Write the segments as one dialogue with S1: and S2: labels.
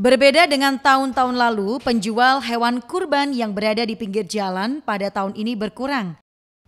S1: Berbeda dengan tahun-tahun lalu, penjual hewan kurban yang berada di pinggir jalan pada tahun ini berkurang.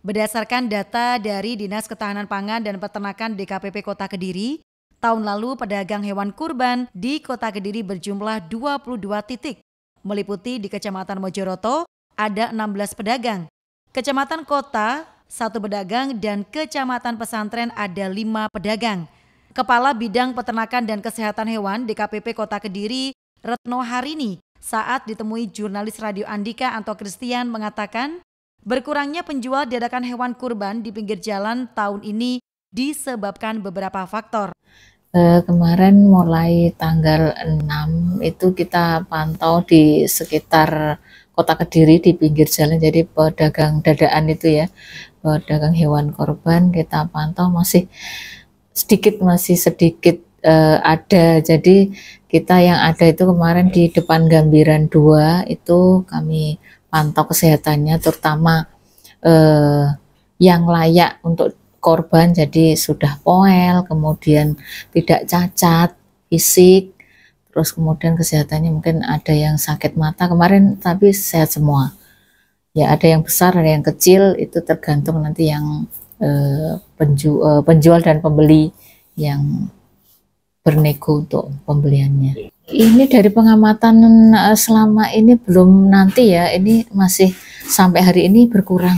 S1: Berdasarkan data dari Dinas Ketahanan Pangan dan Peternakan DKPP Kota Kediri, tahun lalu pedagang hewan kurban di Kota Kediri berjumlah 22 titik, meliputi di Kecamatan Mojoroto ada 16 pedagang, Kecamatan kota satu pedagang dan kecamatan pesantren ada lima pedagang. Kepala Bidang Peternakan dan Kesehatan Hewan DKPP Kota Kediri Retno Harini saat ditemui jurnalis radio Andika Anto Christian mengatakan berkurangnya penjual dadakan hewan kurban di pinggir jalan tahun ini disebabkan beberapa faktor.
S2: Eh, kemarin mulai tanggal 6 itu kita pantau di sekitar kota Kediri di pinggir jalan jadi pedagang dadaan itu ya pedagang hewan korban kita pantau masih sedikit masih sedikit uh, ada jadi kita yang ada itu kemarin di depan Gambiran 2 itu kami pantau kesehatannya terutama uh, yang layak untuk korban jadi sudah poel kemudian tidak cacat fisik terus kemudian kesehatannya mungkin ada yang sakit mata kemarin tapi sehat semua ya ada yang besar ada yang kecil itu tergantung nanti yang eh, penju, eh, penjual dan pembeli yang bernego untuk pembeliannya ini dari pengamatan eh, selama ini belum nanti ya ini masih sampai hari ini berkurang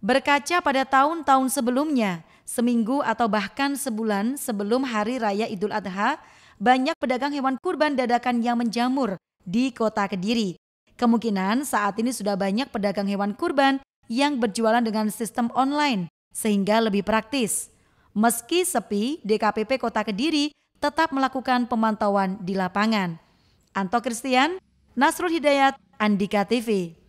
S1: berkaca pada tahun-tahun sebelumnya seminggu atau bahkan sebulan sebelum hari raya Idul Adha banyak pedagang hewan kurban dadakan yang menjamur di kota Kediri. Kemungkinan saat ini sudah banyak pedagang hewan kurban yang berjualan dengan sistem online sehingga lebih praktis. Meski sepi, DKPP Kota Kediri tetap melakukan pemantauan di lapangan. Anto Christian, Nasrul Hidayat, Andika TV.